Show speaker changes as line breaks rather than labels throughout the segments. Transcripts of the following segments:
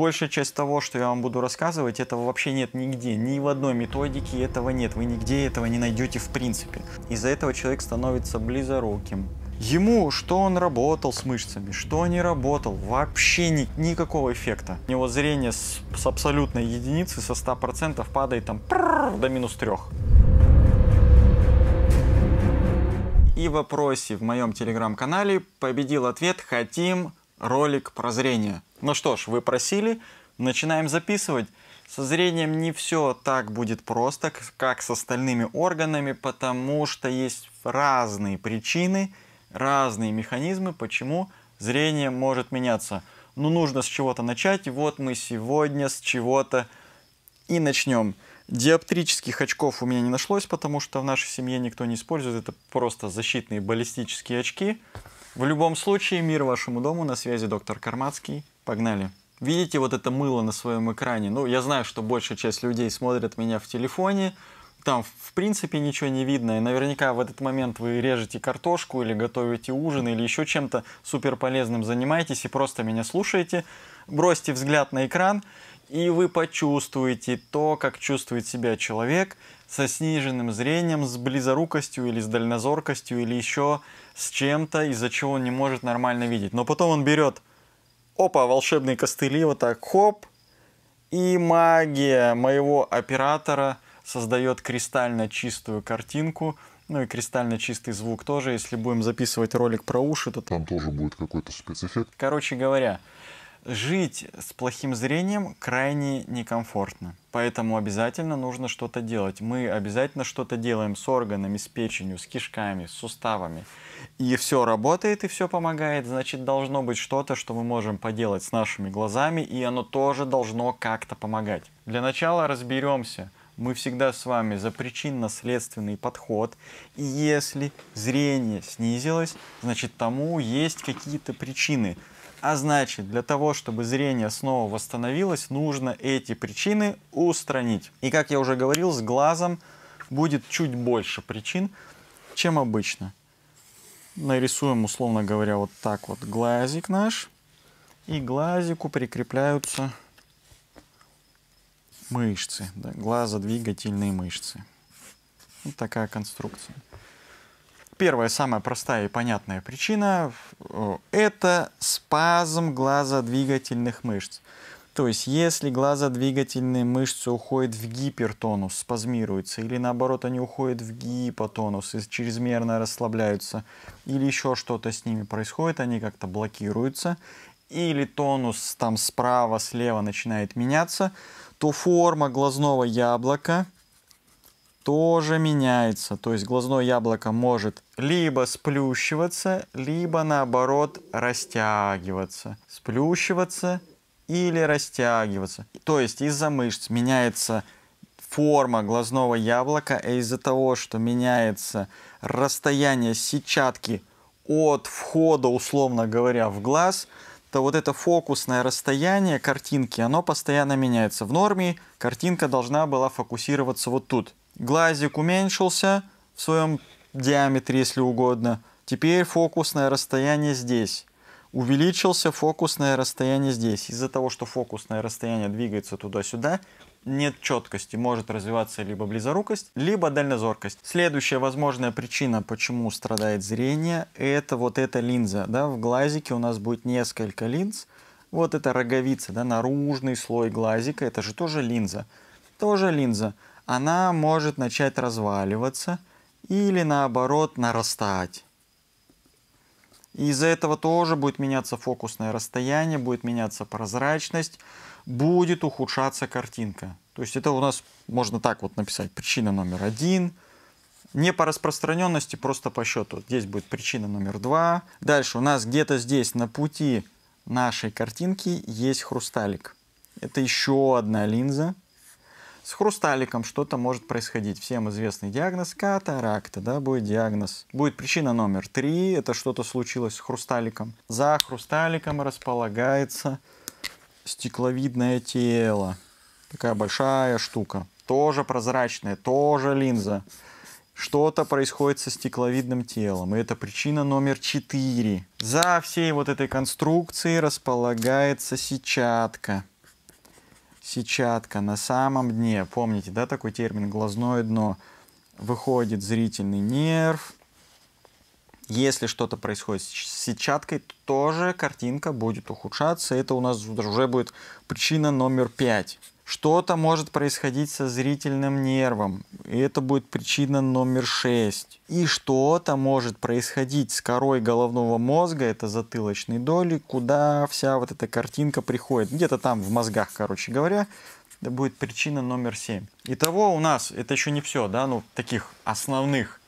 большая часть того, что я вам буду рассказывать, этого вообще нет нигде. Ни в одной методике этого нет. Вы нигде этого не найдете в принципе. Из-за этого человек становится близоруким. Ему, что он работал с мышцами, что не работал, вообще ни, никакого эффекта. У него зрение с, с абсолютной единицы, со 100% падает там прррр, до минус 3. И в опросе в моем телеграм-канале победил ответ «Хотим ролик про зрение». Ну что ж, вы просили, начинаем записывать. Со зрением не все так будет просто, как с остальными органами, потому что есть разные причины, разные механизмы, почему зрение может меняться. Но ну, нужно с чего-то начать, и вот мы сегодня с чего-то и начнем. Диоптрических очков у меня не нашлось, потому что в нашей семье никто не использует. Это просто защитные баллистические очки. В любом случае, мир вашему дому. На связи доктор Кармацкий. Погнали. Видите вот это мыло на своем экране? Ну, я знаю, что большая часть людей смотрят меня в телефоне, там в принципе ничего не видно, и наверняка в этот момент вы режете картошку или готовите ужин или еще чем-то супер полезным занимаетесь и просто меня слушаете, бросьте взгляд на экран, и вы почувствуете то, как чувствует себя человек со сниженным зрением, с близорукостью или с дальнозоркостью или еще с чем-то, из-за чего он не может нормально видеть. Но потом он берет опа, волшебные костыли, вот так, хоп, и магия моего оператора создает кристально чистую картинку, ну и кристально чистый звук тоже. Если будем записывать ролик про уши, то там тоже будет какой-то спецэффект. Короче говоря, жить с плохим зрением крайне некомфортно. Поэтому обязательно нужно что-то делать. Мы обязательно что-то делаем с органами, с печенью, с кишками, с суставами. И все работает, и все помогает. Значит, должно быть что-то, что мы можем поделать с нашими глазами, и оно тоже должно как-то помогать. Для начала разберемся – мы всегда с вами за причинно-следственный подход. И если зрение снизилось, значит тому есть какие-то причины. А значит, для того, чтобы зрение снова восстановилось, нужно эти причины устранить. И как я уже говорил, с глазом будет чуть больше причин, чем обычно. Нарисуем, условно говоря, вот так вот глазик наш. И глазику прикрепляются мышцы, да, глазодвигательные мышцы. Вот такая конструкция первая, самая простая и понятная причина – это спазм глазодвигательных мышц. То есть, если глазодвигательные мышцы уходят в гипертонус, спазмируются, или наоборот, они уходят в гипотонус и чрезмерно расслабляются, или еще что-то с ними происходит, они как-то блокируются, или тонус там справа, слева начинает меняться, то форма глазного яблока – тоже меняется. То есть глазное яблоко может либо сплющиваться, либо наоборот растягиваться. Сплющиваться или растягиваться. То есть из-за мышц меняется форма глазного яблока, а из-за того, что меняется расстояние сетчатки от входа, условно говоря, в глаз, то вот это фокусное расстояние картинки, оно постоянно меняется. В норме картинка должна была фокусироваться вот тут – глазик уменьшился в своем диаметре, если угодно. Теперь фокусное расстояние здесь. Увеличился фокусное расстояние здесь. Из-за того, что фокусное расстояние двигается туда-сюда, нет четкости, может развиваться либо близорукость, либо дальнозоркость. Следующая возможная причина, почему страдает зрение, это вот эта линза. Да? В глазике у нас будет несколько линз. Вот это роговица, да, наружный слой глазика, это же тоже линза. Тоже линза она может начать разваливаться или наоборот нарастать. Из-за этого тоже будет меняться фокусное расстояние, будет меняться прозрачность, будет ухудшаться картинка. То есть это у нас можно так вот написать. Причина номер один. Не по распространенности, просто по счету. Здесь будет причина номер два. Дальше у нас где-то здесь на пути нашей картинки есть хрусталик. Это еще одна линза, с хрусталиком что-то может происходить. Всем известный диагноз катаракта, да, будет диагноз. Будет причина номер три, это что-то случилось с хрусталиком. За хрусталиком располагается стекловидное тело. Такая большая штука. Тоже прозрачная, тоже линза. Что-то происходит со стекловидным телом, и это причина номер четыре. За всей вот этой конструкцией располагается сетчатка сетчатка на самом дне, помните, да, такой термин глазное дно, выходит зрительный нерв. Если что-то происходит с сетчаткой, то тоже картинка будет ухудшаться. Это у нас уже будет причина номер пять что-то может происходить со зрительным нервом, и это будет причина номер 6. И что-то может происходить с корой головного мозга, это затылочной доли, куда вся вот эта картинка приходит. Где-то там в мозгах, короче говоря, это будет причина номер 7. Итого у нас, это еще не все, да, ну таких основных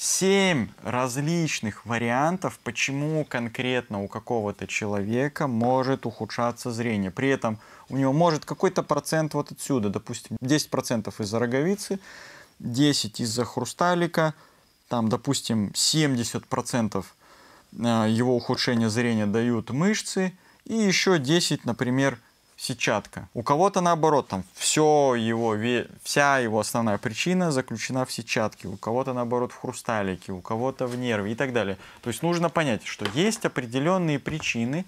семь различных вариантов, почему конкретно у какого-то человека может ухудшаться зрение. При этом у него может какой-то процент вот отсюда, допустим, 10% из-за роговицы, 10 из-за хрусталика, там, допустим, 70% э, его ухудшения зрения дают мышцы, и еще 10, например, сетчатка. У кого-то наоборот, там все его, вся его основная причина заключена в сетчатке, у кого-то наоборот в хрусталике, у кого-то в нерве и так далее. То есть нужно понять, что есть определенные причины,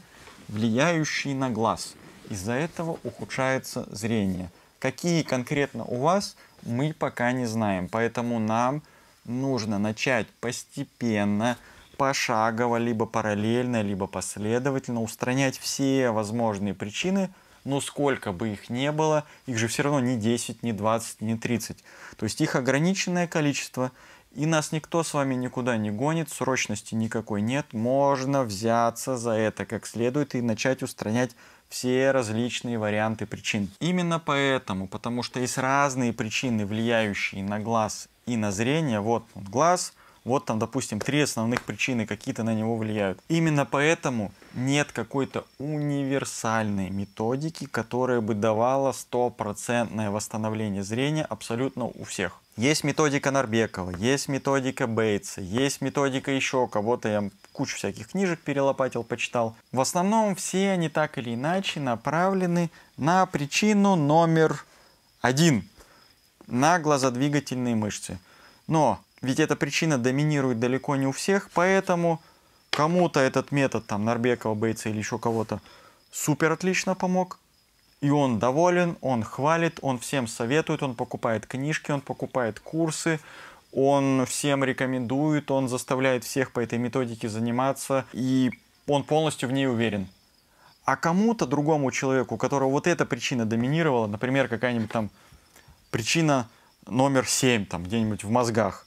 влияющие на глаз. Из-за этого ухудшается зрение. Какие конкретно у вас, мы пока не знаем. Поэтому нам нужно начать постепенно, пошагово, либо параллельно, либо последовательно устранять все возможные причины – но ну, сколько бы их ни было, их же все равно не 10, не 20, не 30. То есть их ограниченное количество, и нас никто с вами никуда не гонит, срочности никакой нет. Можно взяться за это как следует и начать устранять все различные варианты причин. Именно поэтому, потому что есть разные причины, влияющие на глаз и на зрение. Вот глаз – вот там, допустим, три основных причины какие-то на него влияют. Именно поэтому нет какой-то универсальной методики, которая бы давала стопроцентное восстановление зрения абсолютно у всех. Есть методика Нарбекова, есть методика Бейтса, есть методика еще кого-то, я кучу всяких книжек перелопатил, почитал. В основном все они так или иначе направлены на причину номер один – на глазодвигательные мышцы. Но ведь эта причина доминирует далеко не у всех, поэтому кому-то этот метод, там, Нарбекова, Бейтса или еще кого-то, супер отлично помог. И он доволен, он хвалит, он всем советует, он покупает книжки, он покупает курсы, он всем рекомендует, он заставляет всех по этой методике заниматься, и он полностью в ней уверен. А кому-то другому человеку, у которого вот эта причина доминировала, например, какая-нибудь там причина номер 7, там где-нибудь в мозгах,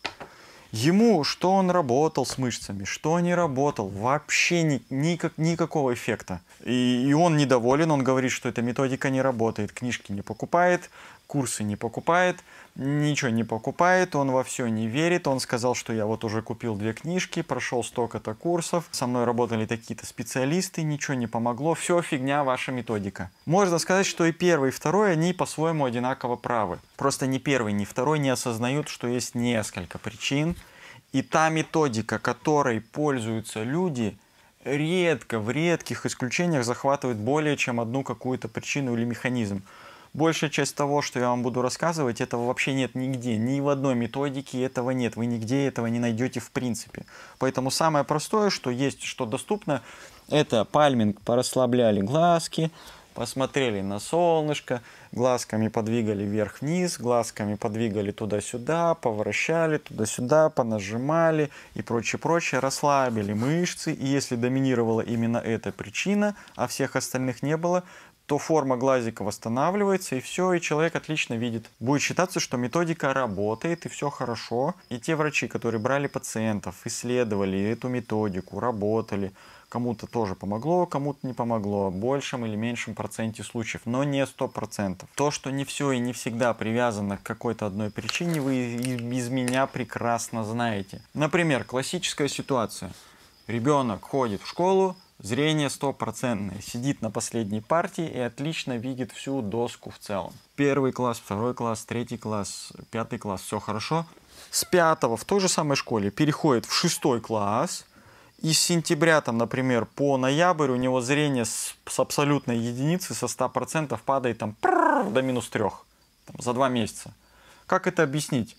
Ему, что он работал с мышцами, что не работал, вообще ни, никак, никакого эффекта. И, и он недоволен, он говорит, что эта методика не работает, книжки не покупает, курсы не покупает, ничего не покупает, он во все не верит, он сказал, что я вот уже купил две книжки, прошел столько-то курсов, со мной работали такие-то специалисты, ничего не помогло, все фигня ваша методика. Можно сказать, что и первый, и второй, они по-своему одинаково правы. Просто ни первый, ни второй не осознают, что есть несколько причин, и та методика, которой пользуются люди – редко, в редких исключениях захватывает более чем одну какую-то причину или механизм большая часть того, что я вам буду рассказывать, этого вообще нет нигде. Ни в одной методике этого нет. Вы нигде этого не найдете в принципе. Поэтому самое простое, что есть, что доступно, это пальминг, порасслабляли глазки, посмотрели на солнышко, глазками подвигали вверх-вниз, глазками подвигали туда-сюда, поворачали туда-сюда, понажимали и прочее-прочее, расслабили мышцы. И если доминировала именно эта причина, а всех остальных не было, то форма глазика восстанавливается, и все, и человек отлично видит. Будет считаться, что методика работает, и все хорошо. И те врачи, которые брали пациентов, исследовали эту методику, работали, кому-то тоже помогло, кому-то не помогло, в большем или меньшем проценте случаев, но не 100%. То, что не все и не всегда привязано к какой-то одной причине, вы из меня прекрасно знаете. Например, классическая ситуация. Ребенок ходит в школу, Зрение стопроцентное, сидит на последней партии и отлично видит всю доску в целом. Первый класс, второй класс, третий класс, пятый класс, все хорошо. С пятого в той же самой школе переходит в шестой класс, и с сентября, там, например, по ноябрь у него зрение с, с абсолютной единицы, со 100% падает там, прррр, до минус трех там, за два месяца. Как это объяснить?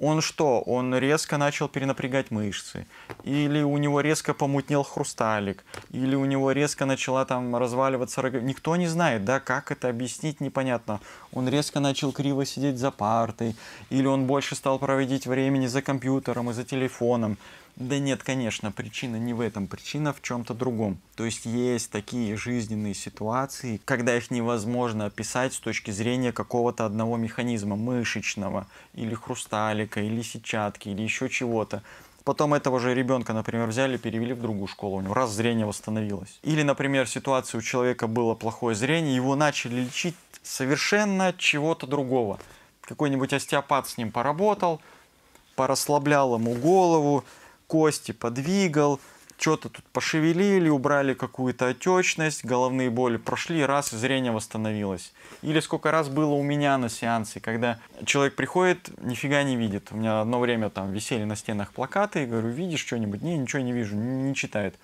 он что, он резко начал перенапрягать мышцы, или у него резко помутнел хрусталик, или у него резко начала там разваливаться рога. Никто не знает, да, как это объяснить, непонятно. Он резко начал криво сидеть за партой, или он больше стал проводить времени за компьютером и за телефоном. Да нет, конечно, причина не в этом, причина в чем-то другом. То есть есть такие жизненные ситуации, когда их невозможно описать с точки зрения какого-то одного механизма, мышечного, или хрусталика, или сетчатки, или еще чего-то. Потом этого же ребенка, например, взяли, перевели в другую школу, у него раз зрение восстановилось. Или, например, ситуация у человека было плохое зрение, его начали лечить совершенно чего-то другого. Какой-нибудь остеопат с ним поработал, порасслаблял ему голову, кости подвигал, что-то тут пошевелили, убрали какую-то отечность, головные боли прошли, раз, и зрение восстановилось. Или сколько раз было у меня на сеансе, когда человек приходит, нифига не видит. У меня одно время там висели на стенах плакаты, и говорю, видишь что-нибудь? Не, ничего не вижу, не читает.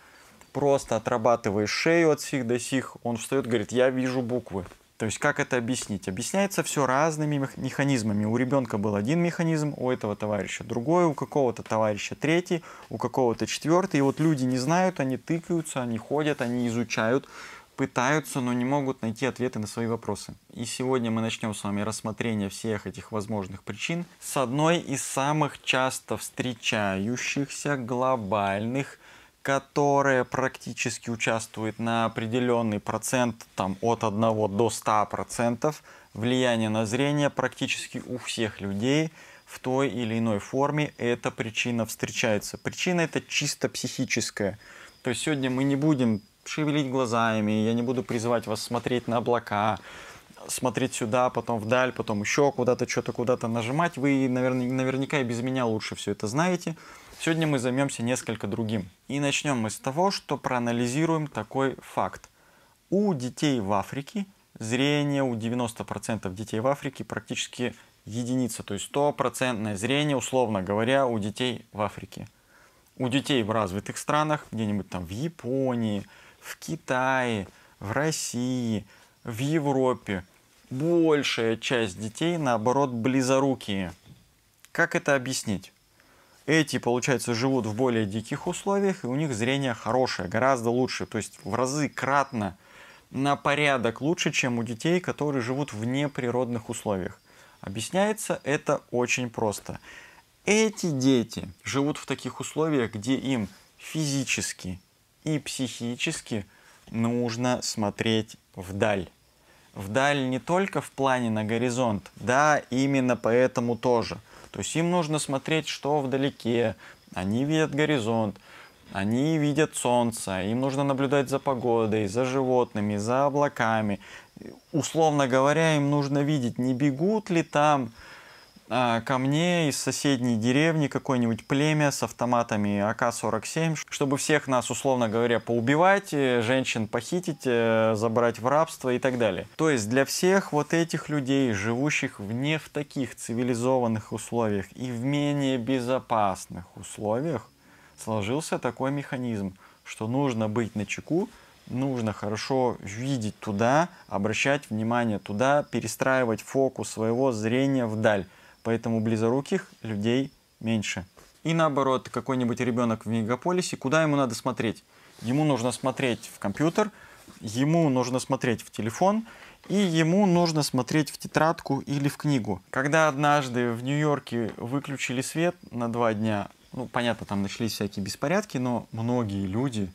Просто отрабатываешь шею от сих до сих, он встает, говорит, я вижу буквы. То есть как это объяснить? Объясняется все разными механизмами. У ребенка был один механизм, у этого товарища другой, у какого-то товарища третий, у какого-то четвертый. И вот люди не знают, они тыкаются, они ходят, они изучают, пытаются, но не могут найти ответы на свои вопросы. И сегодня мы начнем с вами рассмотрение всех этих возможных причин с одной из самых часто встречающихся глобальных которая практически участвует на определенный процент, там от 1 до 100 процентов, влияние на зрение практически у всех людей в той или иной форме эта причина встречается. Причина это чисто психическая. То есть сегодня мы не будем шевелить глазами, я не буду призывать вас смотреть на облака, смотреть сюда, потом вдаль, потом еще куда-то, что-то куда-то нажимать. Вы, наверное, наверняка и без меня лучше все это знаете. Сегодня мы займемся несколько другим. И начнем мы с того, что проанализируем такой факт. У детей в Африке зрение у 90% детей в Африке практически единица, то есть стопроцентное зрение, условно говоря, у детей в Африке. У детей в развитых странах, где-нибудь там в Японии, в Китае, в России, в Европе, большая часть детей, наоборот, близорукие. Как это объяснить? Эти, получается, живут в более диких условиях, и у них зрение хорошее, гораздо лучше, то есть в разы кратно на порядок лучше, чем у детей, которые живут в неприродных условиях. Объясняется это очень просто. Эти дети живут в таких условиях, где им физически и психически нужно смотреть вдаль. Вдаль не только в плане на горизонт, да, именно поэтому тоже – то есть им нужно смотреть, что вдалеке. Они видят горизонт, они видят солнце, им нужно наблюдать за погодой, за животными, за облаками. Условно говоря, им нужно видеть, не бегут ли там а, ко мне из соседней деревни какое-нибудь племя с автоматами АК-47, чтобы всех нас, условно говоря, поубивать, э, женщин похитить, э, забрать в рабство и так далее. То есть для всех вот этих людей, живущих вне в таких цивилизованных условиях и в менее безопасных условиях, сложился такой механизм, что нужно быть на чеку, нужно хорошо видеть туда, обращать внимание туда, перестраивать фокус своего зрения вдаль поэтому близоруких людей меньше. И наоборот, какой-нибудь ребенок в мегаполисе, куда ему надо смотреть? Ему нужно смотреть в компьютер, ему нужно смотреть в телефон, и ему нужно смотреть в тетрадку или в книгу. Когда однажды в Нью-Йорке выключили свет на два дня, ну, понятно, там начались всякие беспорядки, но многие люди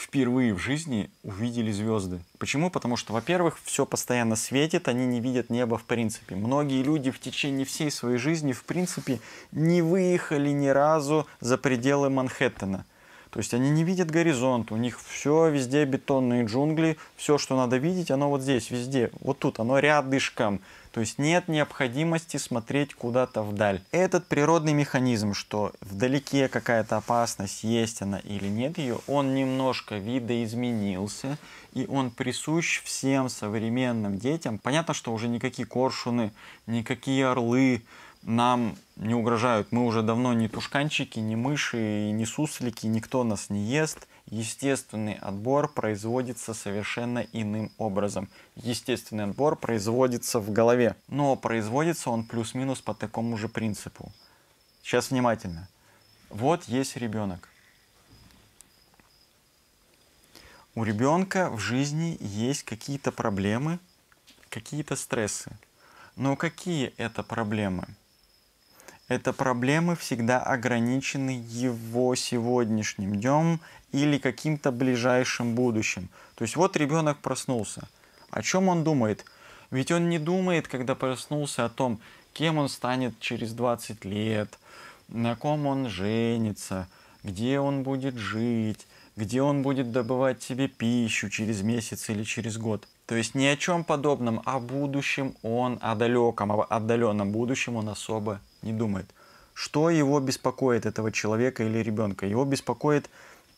впервые в жизни увидели звезды. Почему? Потому что, во-первых, все постоянно светит, они не видят неба в принципе. Многие люди в течение всей своей жизни, в принципе, не выехали ни разу за пределы Манхэттена. То есть они не видят горизонт, у них все везде бетонные джунгли, все, что надо видеть, оно вот здесь, везде, вот тут, оно рядышком. То есть нет необходимости смотреть куда-то вдаль. Этот природный механизм, что вдалеке какая-то опасность, есть она или нет ее, он немножко видоизменился, и он присущ всем современным детям. Понятно, что уже никакие коршуны, никакие орлы, нам не угрожают. Мы уже давно не тушканчики, не мыши, не суслики, никто нас не ест. Естественный отбор производится совершенно иным образом. Естественный отбор производится в голове, но производится он плюс-минус по такому же принципу. Сейчас внимательно. Вот есть ребенок. У ребенка в жизни есть какие-то проблемы, какие-то стрессы. Но какие это проблемы? Это проблемы всегда ограничены его сегодняшним днем, или каким-то ближайшим будущим. То есть вот ребенок проснулся. О чем он думает? Ведь он не думает, когда проснулся, о том, кем он станет через 20 лет, на ком он женится, где он будет жить, где он будет добывать себе пищу через месяц или через год. То есть ни о чем подобном, о будущем он, о далеком, о отдаленном будущем он особо не думает. Что его беспокоит, этого человека или ребенка? Его беспокоит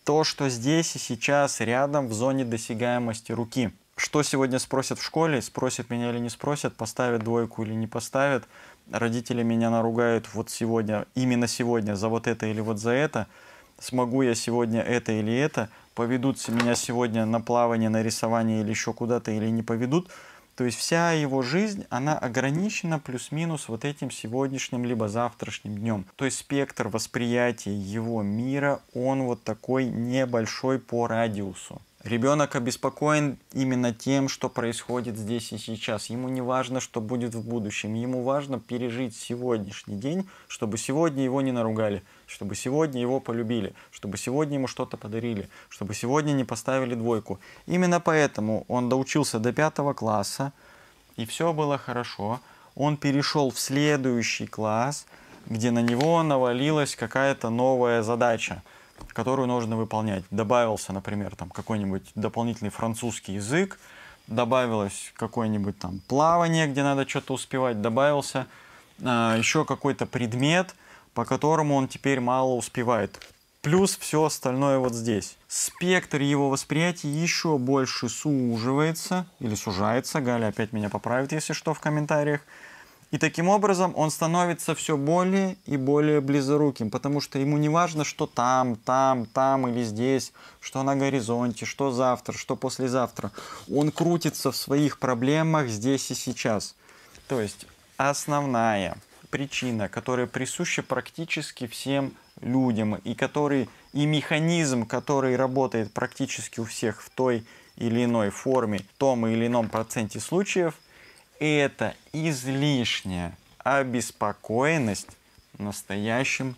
то, что здесь и сейчас, рядом, в зоне досягаемости руки. Что сегодня спросят в школе, спросят меня или не спросят, поставят двойку или не поставят, родители меня наругают вот сегодня, именно сегодня за вот это или вот за это, смогу я сегодня это или это, поведут меня сегодня на плавание, на рисование или еще куда-то или не поведут – то есть вся его жизнь, она ограничена плюс-минус вот этим сегодняшним либо завтрашним днем. То есть спектр восприятия его мира, он вот такой небольшой по радиусу. Ребенок обеспокоен именно тем, что происходит здесь и сейчас. Ему не важно, что будет в будущем. Ему важно пережить сегодняшний день, чтобы сегодня его не наругали, чтобы сегодня его полюбили, чтобы сегодня ему что-то подарили, чтобы сегодня не поставили двойку. Именно поэтому он доучился до пятого класса, и все было хорошо. Он перешел в следующий класс, где на него навалилась какая-то новая задача – которую нужно выполнять. Добавился, например, там какой-нибудь дополнительный французский язык, добавилось какое-нибудь там плавание, где надо что-то успевать, добавился э, еще какой-то предмет, по которому он теперь мало успевает. Плюс все остальное вот здесь. Спектр его восприятия еще больше суживается или сужается. Галя опять меня поправит, если что, в комментариях. И таким образом он становится все более и более близоруким, потому что ему не важно, что там, там, там или здесь, что на горизонте, что завтра, что послезавтра. Он крутится в своих проблемах здесь и сейчас. То есть основная причина, которая присуща практически всем людям, и который и механизм, который работает практически у всех в той или иной форме, в том или ином проценте случаев – это излишняя обеспокоенность настоящим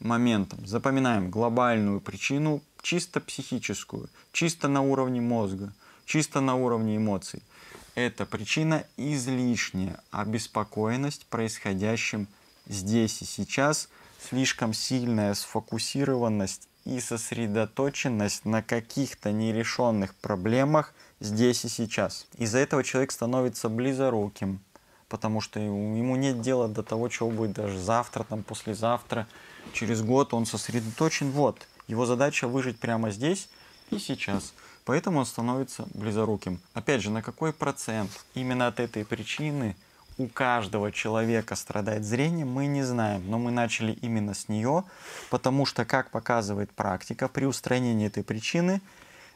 моментом. Запоминаем глобальную причину, чисто психическую, чисто на уровне мозга, чисто на уровне эмоций. Это причина излишняя обеспокоенность происходящим здесь и сейчас, слишком сильная сфокусированность и сосредоточенность на каких-то нерешенных проблемах – здесь и сейчас. Из-за этого человек становится близоруким, потому что ему нет дела до того, чего будет даже завтра, там, послезавтра, через год он сосредоточен. Вот, его задача выжить прямо здесь и сейчас. Поэтому он становится близоруким. Опять же, на какой процент именно от этой причины у каждого человека страдает зрение, мы не знаем, но мы начали именно с нее, потому что, как показывает практика, при устранении этой причины –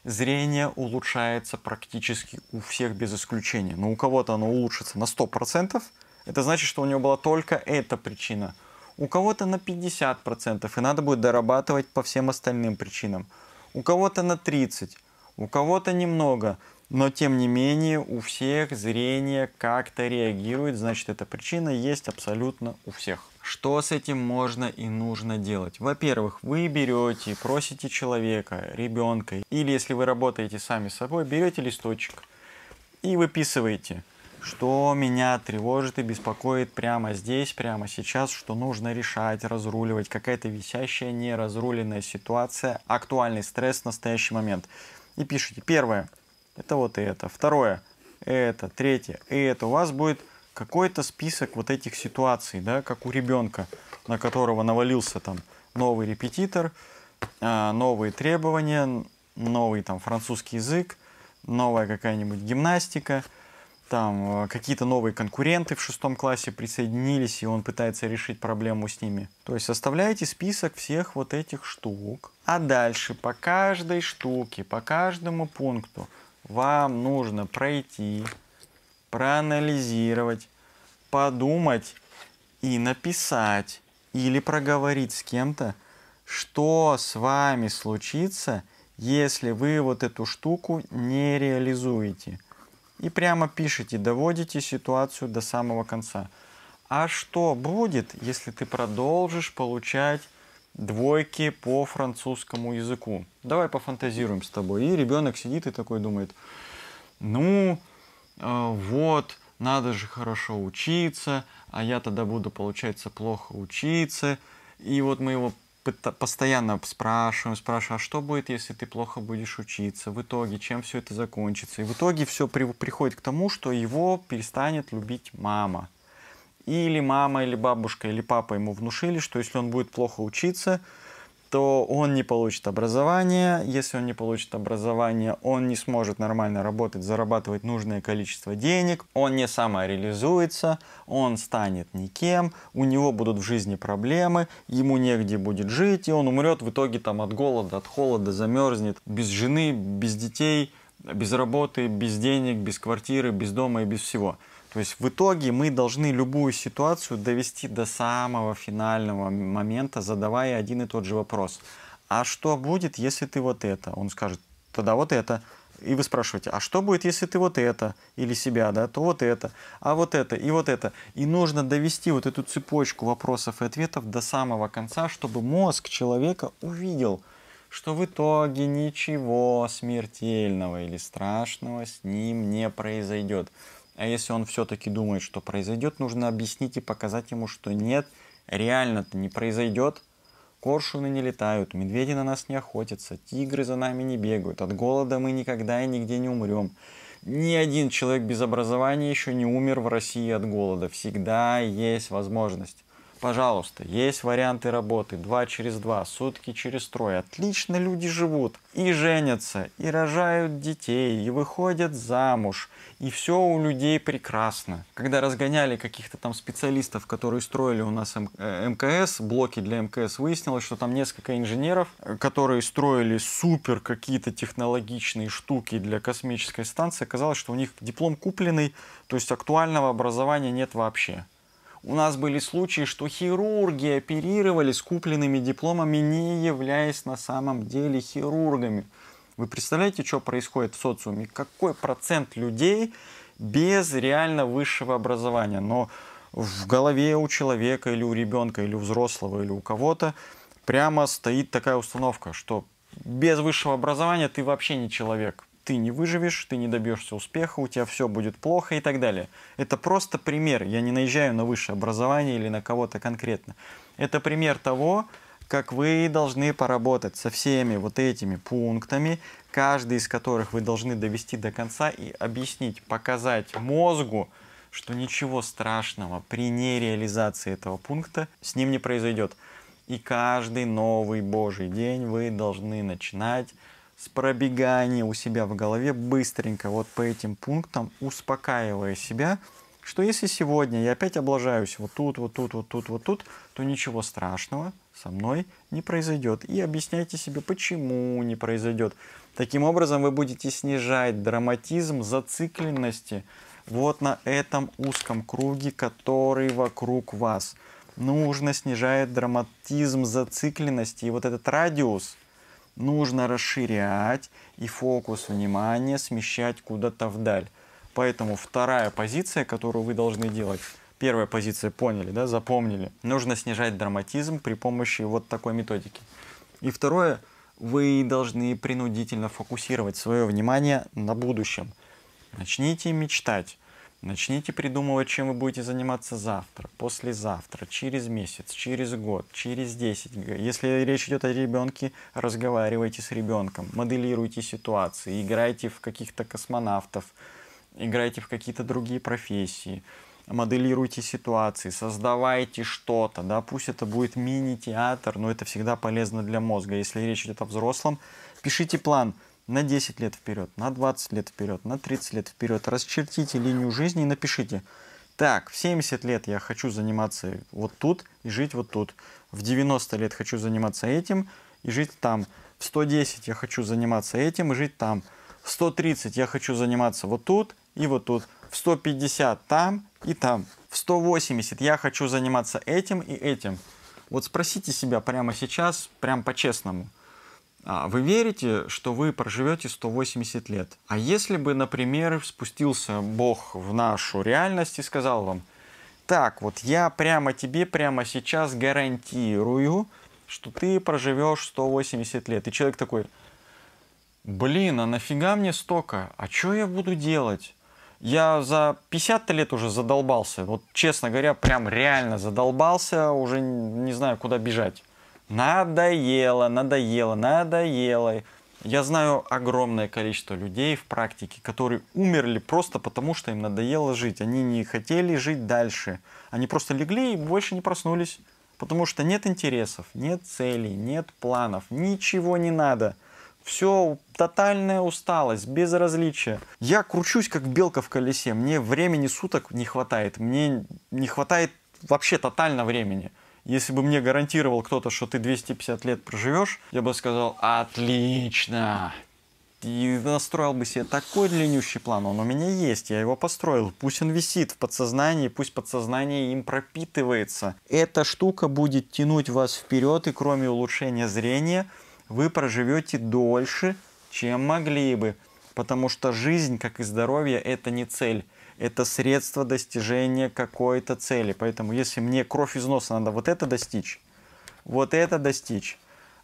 зрение улучшается практически у всех без исключения. Но у кого-то оно улучшится на 100%, это значит, что у него была только эта причина. У кого-то на 50%, и надо будет дорабатывать по всем остальным причинам. У кого-то на 30%, у кого-то немного – но тем не менее у всех зрение как-то реагирует, значит эта причина есть абсолютно у всех. Что с этим можно и нужно делать? Во-первых, вы берете, просите человека, ребенка, или если вы работаете сами с собой, берете листочек и выписываете, что меня тревожит и беспокоит прямо здесь, прямо сейчас, что нужно решать, разруливать, какая-то висящая, неразруленная ситуация, актуальный стресс в настоящий момент. И пишите. Первое это вот это. Второе, это. Третье, это. У вас будет какой-то список вот этих ситуаций, да, как у ребенка, на которого навалился там новый репетитор, а, новые требования, новый там французский язык, новая какая-нибудь гимнастика, там а, какие-то новые конкуренты в шестом классе присоединились, и он пытается решить проблему с ними. То есть составляете список всех вот этих штук, а дальше по каждой штуке, по каждому пункту – вам нужно пройти, проанализировать, подумать и написать или проговорить с кем-то, что с вами случится, если вы вот эту штуку не реализуете. И прямо пишите, доводите ситуацию до самого конца. А что будет, если ты продолжишь получать двойки по французскому языку. Давай пофантазируем с тобой. И ребенок сидит и такой думает, ну э, вот, надо же хорошо учиться, а я тогда буду, получается, плохо учиться. И вот мы его постоянно спрашиваем, спрашиваем, а что будет, если ты плохо будешь учиться, в итоге, чем все это закончится. И в итоге все при, приходит к тому, что его перестанет любить мама. Или мама, или бабушка, или папа ему внушили, что если он будет плохо учиться, то он не получит образование. Если он не получит образование, он не сможет нормально работать, зарабатывать нужное количество денег, он не самореализуется, он станет никем, у него будут в жизни проблемы, ему негде будет жить, и он умрет в итоге там от голода, от холода, замерзнет, без жены, без детей, без работы, без денег, без квартиры, без дома и без всего. То есть в итоге мы должны любую ситуацию довести до самого финального момента, задавая один и тот же вопрос. А что будет, если ты вот это? Он скажет, тогда вот это. И вы спрашиваете, а что будет, если ты вот это, или себя, да, то вот это, а вот это, и вот это. И нужно довести вот эту цепочку вопросов и ответов до самого конца, чтобы мозг человека увидел, что в итоге ничего смертельного или страшного с ним не произойдет. А если он все-таки думает, что произойдет, нужно объяснить и показать ему, что нет, реально-то не произойдет. Коршуны не летают, медведи на нас не охотятся, тигры за нами не бегают, от голода мы никогда и нигде не умрем. Ни один человек без образования еще не умер в России от голода. Всегда есть возможность. Пожалуйста, есть варианты работы. Два через два, сутки через трое. Отлично люди живут. И женятся, и рожают детей, и выходят замуж. И все у людей прекрасно. Когда разгоняли каких-то там специалистов, которые строили у нас М э, МКС, блоки для МКС, выяснилось, что там несколько инженеров, э, которые строили супер какие-то технологичные штуки для космической станции. Оказалось, что у них диплом купленный, то есть актуального образования нет вообще. У нас были случаи, что хирурги оперировали с купленными дипломами, не являясь на самом деле хирургами. Вы представляете, что происходит в социуме? Какой процент людей без реально высшего образования? Но в голове у человека или у ребенка, или у взрослого, или у кого-то прямо стоит такая установка, что без высшего образования ты вообще не человек ты не выживешь, ты не добьешься успеха, у тебя все будет плохо и так далее. Это просто пример, я не наезжаю на высшее образование или на кого-то конкретно. Это пример того, как вы должны поработать со всеми вот этими пунктами, каждый из которых вы должны довести до конца и объяснить, показать мозгу, что ничего страшного при нереализации этого пункта с ним не произойдет. И каждый новый Божий день вы должны начинать с пробегания у себя в голове быстренько вот по этим пунктам, успокаивая себя, что если сегодня я опять облажаюсь вот тут, вот тут, вот тут, вот тут, то ничего страшного со мной не произойдет. И объясняйте себе, почему не произойдет. Таким образом вы будете снижать драматизм зацикленности вот на этом узком круге, который вокруг вас. Нужно снижать драматизм зацикленности. И вот этот радиус – нужно расширять и фокус внимания смещать куда-то вдаль. Поэтому вторая позиция, которую вы должны делать, первая позиция поняли, да, запомнили, нужно снижать драматизм при помощи вот такой методики. И второе, вы должны принудительно фокусировать свое внимание на будущем. Начните мечтать. Начните придумывать, чем вы будете заниматься завтра, послезавтра, через месяц, через год, через 10. Если речь идет о ребенке, разговаривайте с ребенком, моделируйте ситуации, играйте в каких-то космонавтов, играйте в какие-то другие профессии, моделируйте ситуации, создавайте что-то, да, пусть это будет мини-театр, но это всегда полезно для мозга. Если речь идет о взрослом, пишите план – на 10 лет вперед, на 20 лет вперед, на 30 лет вперед. Расчертите линию жизни и напишите. Так, в 70 лет я хочу заниматься вот тут и жить вот тут. В 90 лет хочу заниматься этим и жить там. В 110 я хочу заниматься этим и жить там. В 130 я хочу заниматься вот тут и вот тут. В 150 там и там. В 180 я хочу заниматься этим и этим. Вот спросите себя прямо сейчас, прям по-честному – а, вы верите, что вы проживете 180 лет. А если бы, например, спустился Бог в нашу реальность и сказал вам, так, вот я прямо тебе прямо сейчас гарантирую, что ты проживешь 180 лет. И человек такой, блин, а нафига мне столько? А что я буду делать? Я за 50 лет уже задолбался. Вот, честно говоря, прям реально задолбался, уже не знаю, куда бежать надоело, надоело, надоело. Я знаю огромное количество людей в практике, которые умерли просто потому, что им надоело жить. Они не хотели жить дальше. Они просто легли и больше не проснулись. Потому что нет интересов, нет целей, нет планов, ничего не надо. Все, тотальная усталость, безразличие. Я кручусь, как белка в колесе. Мне времени суток не хватает. Мне не хватает вообще тотально времени. Если бы мне гарантировал кто-то, что ты 250 лет проживешь, я бы сказал, отлично, и настроил бы себе такой длиннющий план, он у меня есть, я его построил, пусть он висит в подсознании, пусть подсознание им пропитывается. Эта штука будет тянуть вас вперед, и кроме улучшения зрения, вы проживете дольше, чем могли бы, потому что жизнь, как и здоровье, это не цель это средство достижения какой-то цели. Поэтому если мне кровь из носа надо вот это достичь, вот это достичь,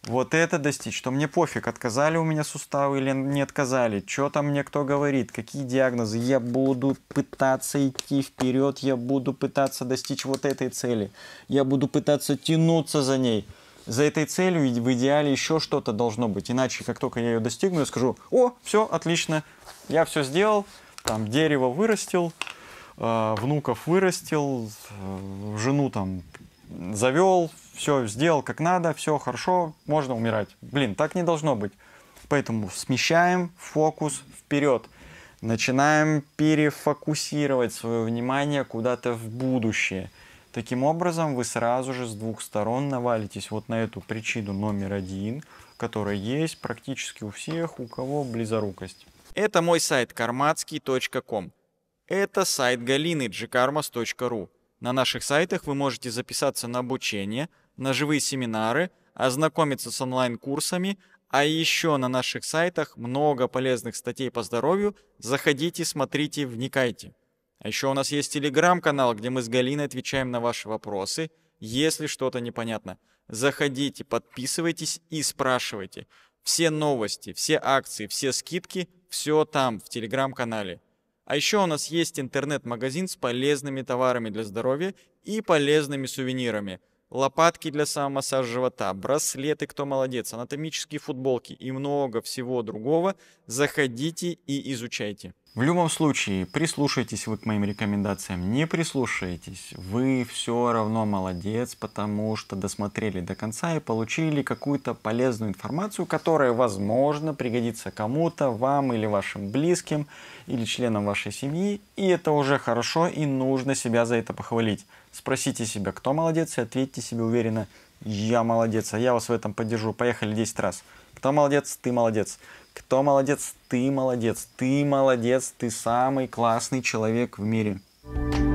вот это достичь, то мне пофиг, отказали у меня суставы или не отказали, что там мне кто говорит, какие диагнозы, я буду пытаться идти вперед, я буду пытаться достичь вот этой цели, я буду пытаться тянуться за ней. За этой целью в идеале еще что-то должно быть, иначе как только я ее достигну, я скажу, о, все, отлично, я все сделал, там дерево вырастил, э, внуков вырастил, э, жену там завел, все сделал как надо, все хорошо, можно умирать. Блин, так не должно быть. Поэтому смещаем фокус вперед. Начинаем перефокусировать свое внимание куда-то в будущее. Таким образом, вы сразу же с двух сторон навалитесь вот на эту причину номер один, которая есть практически у всех, у кого близорукость. Это мой сайт karmatsky.com. Это сайт Галины gkarmas.ru. На наших сайтах вы можете записаться на обучение, на живые семинары, ознакомиться с онлайн-курсами, а еще на наших сайтах много полезных статей по здоровью. Заходите, смотрите, вникайте. А еще у нас есть телеграм-канал, где мы с Галиной отвечаем на ваши вопросы, если что-то непонятно. Заходите, подписывайтесь и спрашивайте. Все новости, все акции, все скидки, все там, в телеграм-канале. А еще у нас есть интернет-магазин с полезными товарами для здоровья и полезными сувенирами. Лопатки для самомассажа живота, браслеты «Кто молодец», анатомические футболки и много всего другого. Заходите и изучайте. В любом случае, прислушайтесь вы к моим рекомендациям, не прислушайтесь, вы все равно молодец, потому что досмотрели до конца и получили какую-то полезную информацию, которая, возможно, пригодится кому-то, вам или вашим близким, или членам вашей семьи, и это уже хорошо, и нужно себя за это похвалить. Спросите себя, кто молодец, и ответьте себе уверенно, я молодец, а я вас в этом поддержу, поехали 10 раз. Кто молодец, ты молодец. Кто молодец? Ты молодец. Ты молодец. Ты самый классный человек в мире. thank you